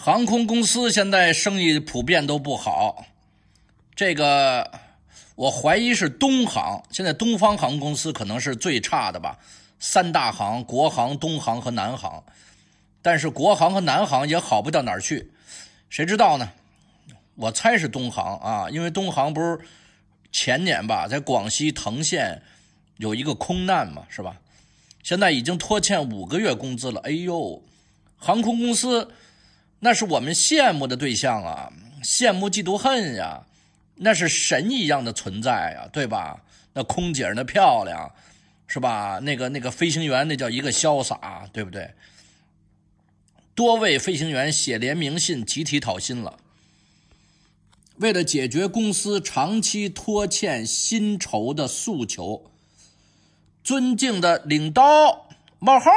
航空公司现在生意普遍都不好，这个我怀疑是东航。现在东方航空公司可能是最差的吧，三大航国航、东航和南航，但是国航和南航也好不到哪儿去，谁知道呢？我猜是东航啊，因为东航不是前年吧，在广西藤县有一个空难嘛，是吧？现在已经拖欠五个月工资了。哎呦，航空公司。那是我们羡慕的对象啊，羡慕嫉妒恨呀！那是神一样的存在呀，对吧？那空姐那漂亮，是吧？那个那个飞行员那叫一个潇洒，对不对？多位飞行员写联名信，集体讨薪了，为了解决公司长期拖欠薪酬的诉求，尊敬的领导冒号，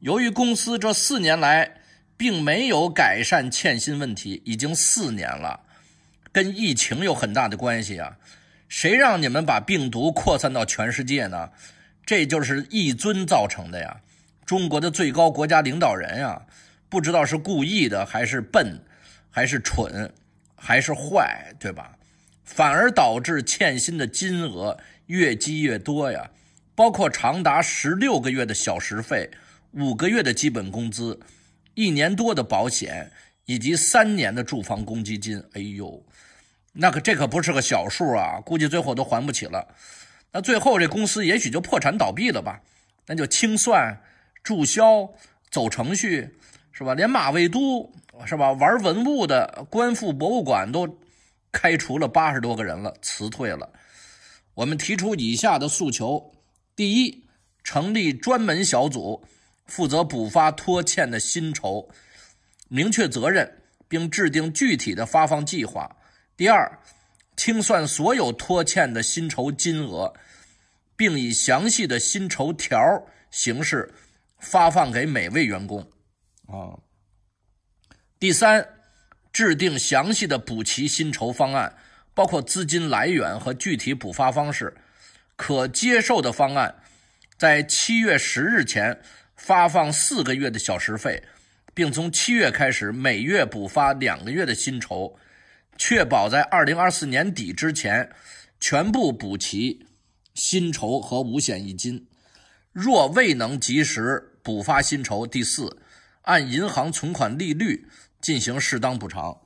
由于公司这四年来。并没有改善欠薪问题，已经四年了，跟疫情有很大的关系啊！谁让你们把病毒扩散到全世界呢？这就是一尊造成的呀！中国的最高国家领导人呀，不知道是故意的还是笨，还是蠢，还是坏，对吧？反而导致欠薪的金额越积越多呀，包括长达十六个月的小时费，五个月的基本工资。一年多的保险，以及三年的住房公积金，哎呦，那可这可不是个小数啊！估计最后都还不起了，那最后这公司也许就破产倒闭了吧？那就清算、注销、走程序，是吧？连马未都，是吧？玩文物的官复博物馆都开除了八十多个人了，辞退了。我们提出以下的诉求：第一，成立专门小组。负责补发拖欠的薪酬，明确责任，并制定具体的发放计划。第二，清算所有拖欠的薪酬金额，并以详细的薪酬条形式发放给每位员工。啊。第三，制定详细的补齐薪酬方案，包括资金来源和具体补发方式，可接受的方案在七月十日前。发放四个月的小时费，并从七月开始每月补发两个月的薪酬，确保在二零二四年底之前全部补齐薪酬和五险一金。若未能及时补发薪酬，第四，按银行存款利率进行适当补偿。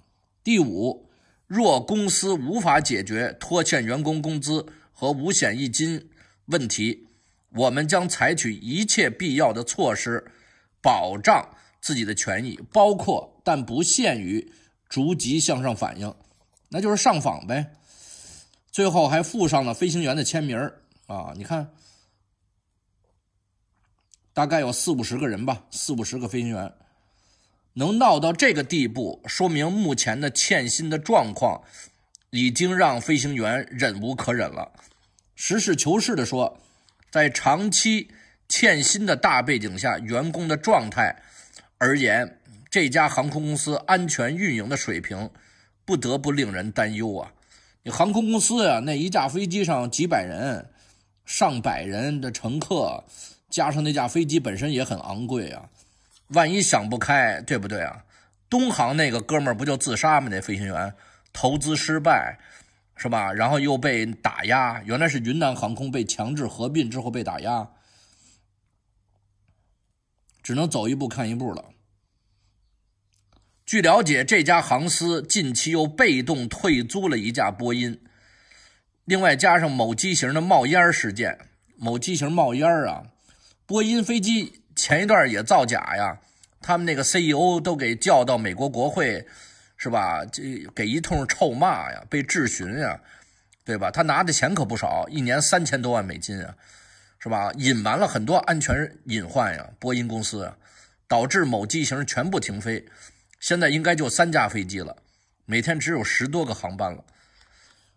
第五，若公司无法解决拖欠员工工资和五险一金问题。我们将采取一切必要的措施，保障自己的权益，包括但不限于逐级向上反映，那就是上访呗。最后还附上了飞行员的签名啊，你看，大概有四五十个人吧，四五十个飞行员能闹到这个地步，说明目前的欠薪的状况已经让飞行员忍无可忍了。实事求是的说。在长期欠薪的大背景下，员工的状态而言，这家航空公司安全运营的水平不得不令人担忧啊！你航空公司呀，那一架飞机上几百人、上百人的乘客，加上那架飞机本身也很昂贵啊，万一想不开，对不对啊？东航那个哥们儿不就自杀吗？那飞行员投资失败。是吧？然后又被打压，原来是云南航空被强制合并之后被打压，只能走一步看一步了。据了解，这家航司近期又被动退租了一架波音，另外加上某机型的冒烟事件，某机型冒烟啊！波音飞机前一段也造假呀，他们那个 CEO 都给叫到美国国会。是吧？这给一通臭骂呀，被质询呀，对吧？他拿的钱可不少，一年三千多万美金啊，是吧？隐瞒了很多安全隐患呀，波音公司啊，导致某机型全部停飞，现在应该就三架飞机了，每天只有十多个航班了。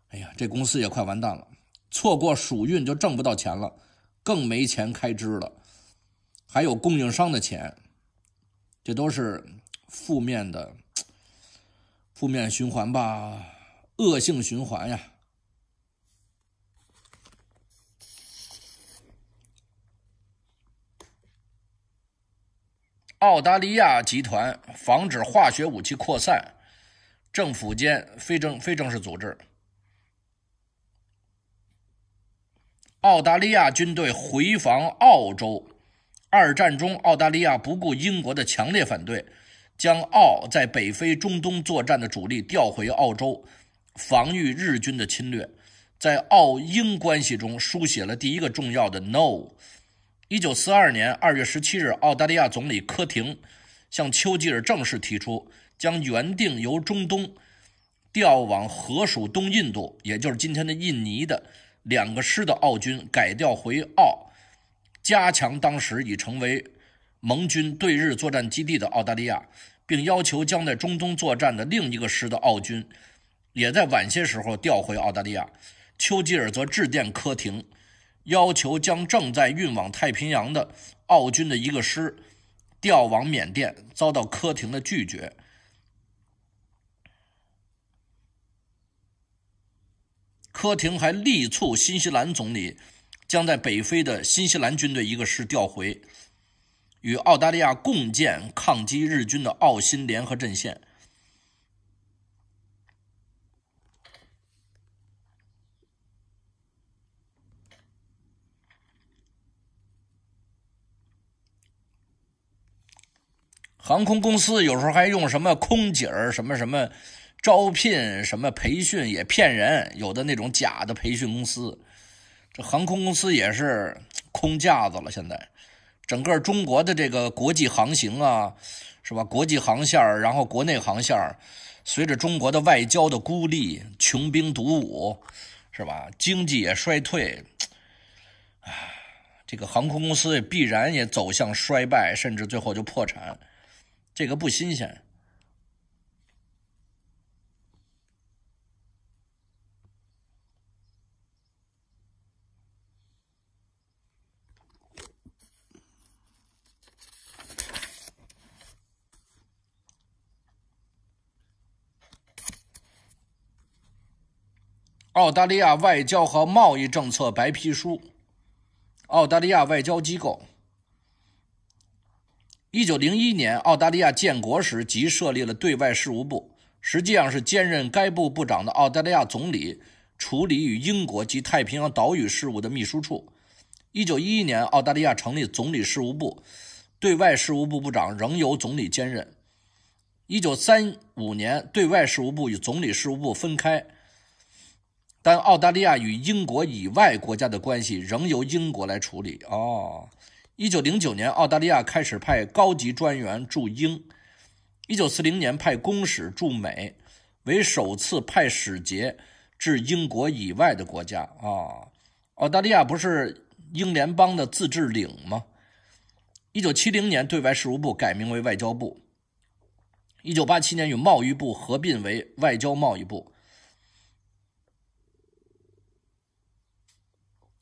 哎呀，这公司也快完蛋了，错过暑运就挣不到钱了，更没钱开支了，还有供应商的钱，这都是负面的。负面循环吧，恶性循环呀！澳大利亚集团防止化学武器扩散，政府间非正非正式组织。澳大利亚军队回防澳洲，二战中澳大利亚不顾英国的强烈反对。将澳在北非中东作战的主力调回澳洲，防御日军的侵略，在澳英关系中书写了第一个重要的 “no”。一九四二年二月十七日，澳大利亚总理柯廷向丘吉尔正式提出，将原定由中东调往河属东印度（也就是今天的印尼）的两个师的澳军改调回澳，加强当时已成为盟军对日作战基地的澳大利亚。并要求将在中东作战的另一个师的奥军，也在晚些时候调回澳大利亚。丘吉尔则致电科廷，要求将正在运往太平洋的澳军的一个师调往缅甸，遭到科廷的拒绝。科廷还力促新西兰总理，将在北非的新西兰军队一个师调回。与澳大利亚共建抗击日军的澳新联合阵线。航空公司有时候还用什么空姐儿什么什么招聘，什么培训也骗人，有的那种假的培训公司。这航空公司也是空架子了，现在。整个中国的这个国际航行啊，是吧？国际航线然后国内航线随着中国的外交的孤立、穷兵黩武，是吧？经济也衰退，啊，这个航空公司也必然也走向衰败，甚至最后就破产，这个不新鲜。澳大利亚外交和贸易政策白皮书。澳大利亚外交机构。一九零一年澳大利亚建国时即设立了对外事务部，实际上是兼任该部部长的澳大利亚总理处理与英国及太平洋岛屿事务的秘书处。一九一一年澳大利亚成立总理事务部，对外事务部部长仍由总理兼任。一九三五年对外事务部与总理事务部分开。但澳大利亚与英国以外国家的关系仍由英国来处理。哦，一九零九年，澳大利亚开始派高级专员驻英；一九四零年派公使驻美，为首次派使节至英国以外的国家。啊，澳大利亚不是英联邦的自治领吗？一九七零年，对外事务部改名为外交部；一九八七年与贸易部合并为外交贸易部。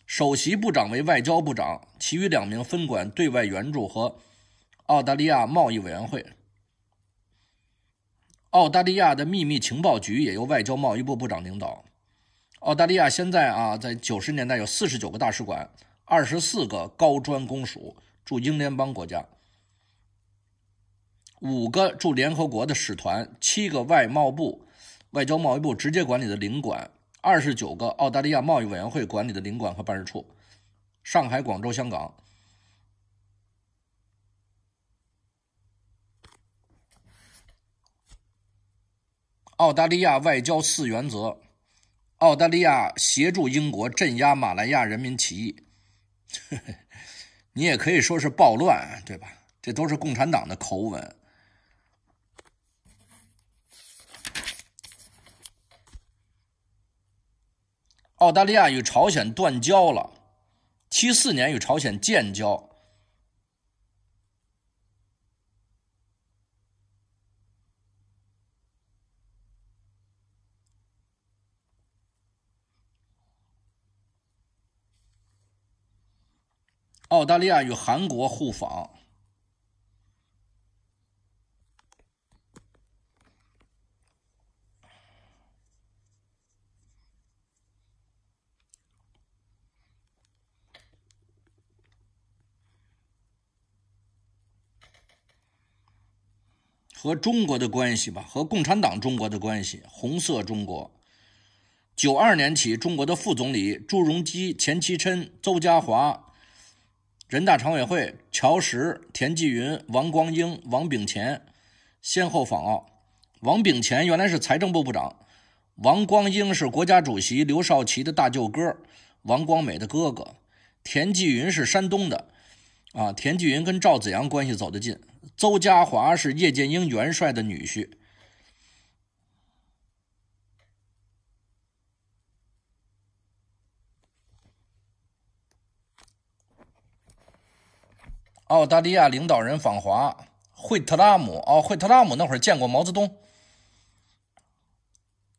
首席部长为外交部长，其余两名分管对外援助和澳大利亚贸易委员会。澳大利亚的秘密情报局也由外交贸易部部长领导。澳大利亚现在啊，在九十年代有四十九个大使馆，二十四个高专公署驻英联邦国家，五个驻联合国的使团，七个外贸部、外交贸易部直接管理的领馆。二十九个澳大利亚贸易委员会管理的领馆和办事处，上海、广州、香港。澳大利亚外交四原则，澳大利亚协助英国镇压马来亚人民起义，你也可以说是暴乱，对吧？这都是共产党的口吻。澳大利亚与朝鲜断交了，七四年与朝鲜建交。澳大利亚与韩国互访。和中国的关系吧，和共产党、中国的关系，红色中国。九二年起，中国的副总理朱镕基、钱其琛、邹家华，人大常委会乔石、田纪云、王光英、王炳乾，先后访澳。王炳乾原来是财政部部长，王光英是国家主席刘少奇的大舅哥，王光美的哥哥，田纪云是山东的。啊，田纪云跟赵子阳关系走得近。邹家华是叶剑英元帅的女婿。澳大利亚领导人访华，惠特拉姆，哦，惠特拉姆那会儿见过毛泽东。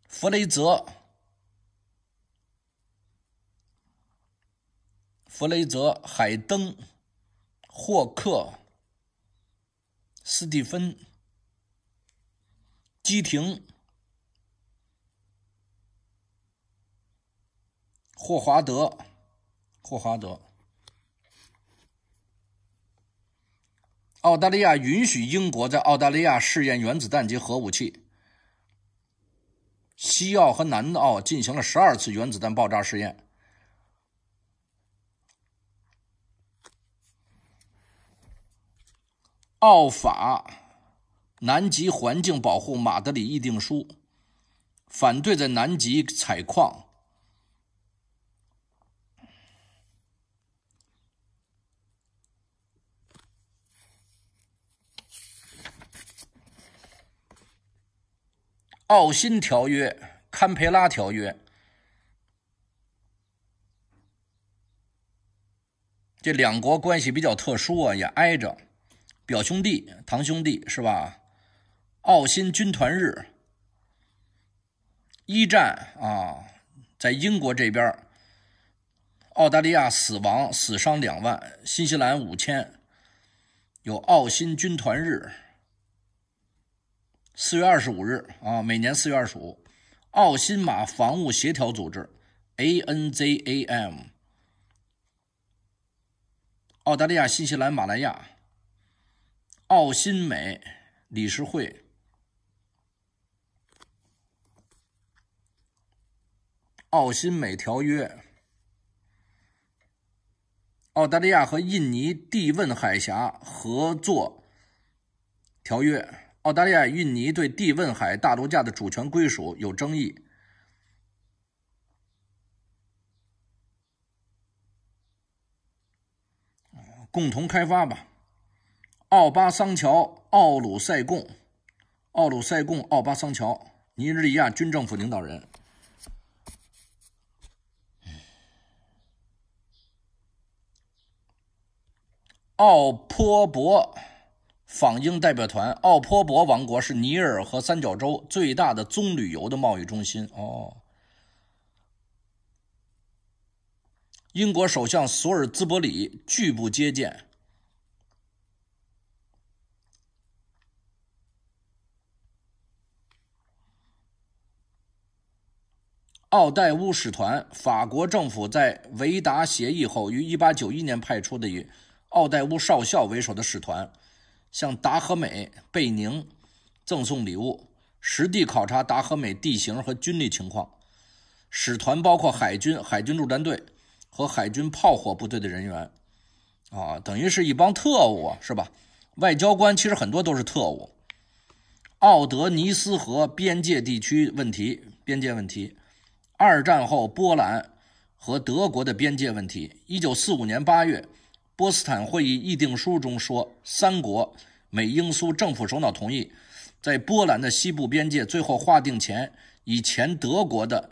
弗雷泽，弗雷泽，海登。霍克、斯蒂芬、基廷、霍华德、霍华德。澳大利亚允许英国在澳大利亚试验原子弹及核武器。西澳和南澳进行了十二次原子弹爆炸试验。澳法南极环境保护马德里议定书反对在南极采矿。澳新条约、堪培拉条约，这两国关系比较特殊啊，也挨着。表兄弟、堂兄弟是吧？澳新军团日，一战啊，在英国这边，澳大利亚死亡死伤两万，新西兰五千，有澳新军团日。四月二十五日啊，每年四月二十五，澳新马防务协调组织 （ANZAM），澳大利亚、新西兰、马来亚。澳新美理事会、澳新美条约、澳大利亚和印尼地汶海峡合作条约。澳大利亚、印尼对地汶海大陆架的主权归属有争议，共同开发吧。奥巴桑乔·奥鲁塞贡，奥鲁塞贡·奥巴桑乔，尼日利亚军政府领导人。奥坡博访英代表团，奥坡博王国是尼日尔和三角洲最大的棕榈油的贸易中心。哦，英国首相索尔兹伯里拒不接见。奥代乌使团，法国政府在维达协议后，于一八九一年派出的以奥代乌少校为首的使团，向达荷美、贝宁赠送礼物，实地考察达荷美地形和军力情况。使团包括海军、海军陆战队和海军炮火部队的人员，啊，等于是一帮特务啊，是吧？外交官其实很多都是特务。奥德尼斯河边界地区问题，边界问题。二战后波兰和德国的边界问题。一九四五年八月，波斯坦会议议定书中说，三国美英苏政府首脑同意，在波兰的西部边界最后划定前，以前德国的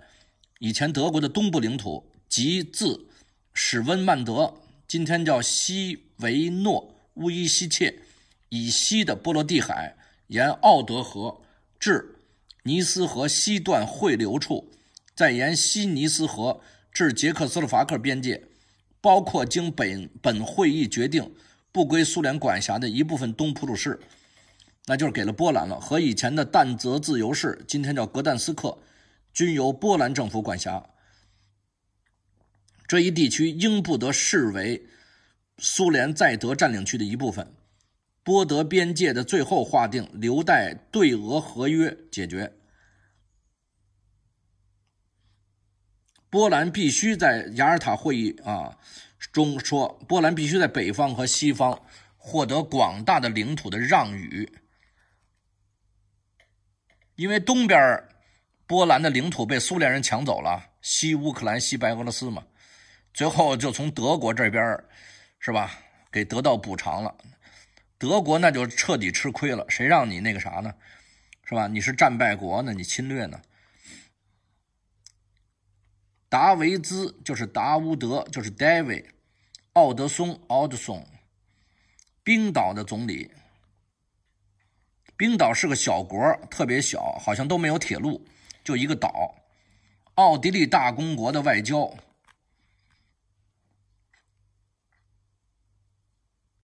以前德国的东部领土即自史温曼德（今天叫西维诺乌伊西切）以西的波罗的海沿奥德河至尼斯河西段汇流处。再沿西尼斯河至捷克斯洛伐克边界，包括经本本会议决定不归苏联管辖的一部分东普鲁士，那就是给了波兰了。和以前的但泽自由市，今天叫格但斯克，均由波兰政府管辖。这一地区应不得视为苏联在德占领区的一部分。波德边界的最后划定，留待对俄合约解决。波兰必须在雅尔塔会议啊中说，波兰必须在北方和西方获得广大的领土的让与，因为东边波兰的领土被苏联人抢走了，西乌克兰、西白俄罗斯嘛，最后就从德国这边是吧给得到补偿了，德国那就彻底吃亏了，谁让你那个啥呢，是吧？你是战败国呢，你侵略呢？达维兹就是达乌德，就是 David 奥德松奥德松，冰岛的总理。冰岛是个小国，特别小，好像都没有铁路，就一个岛。奥地利大公国的外交。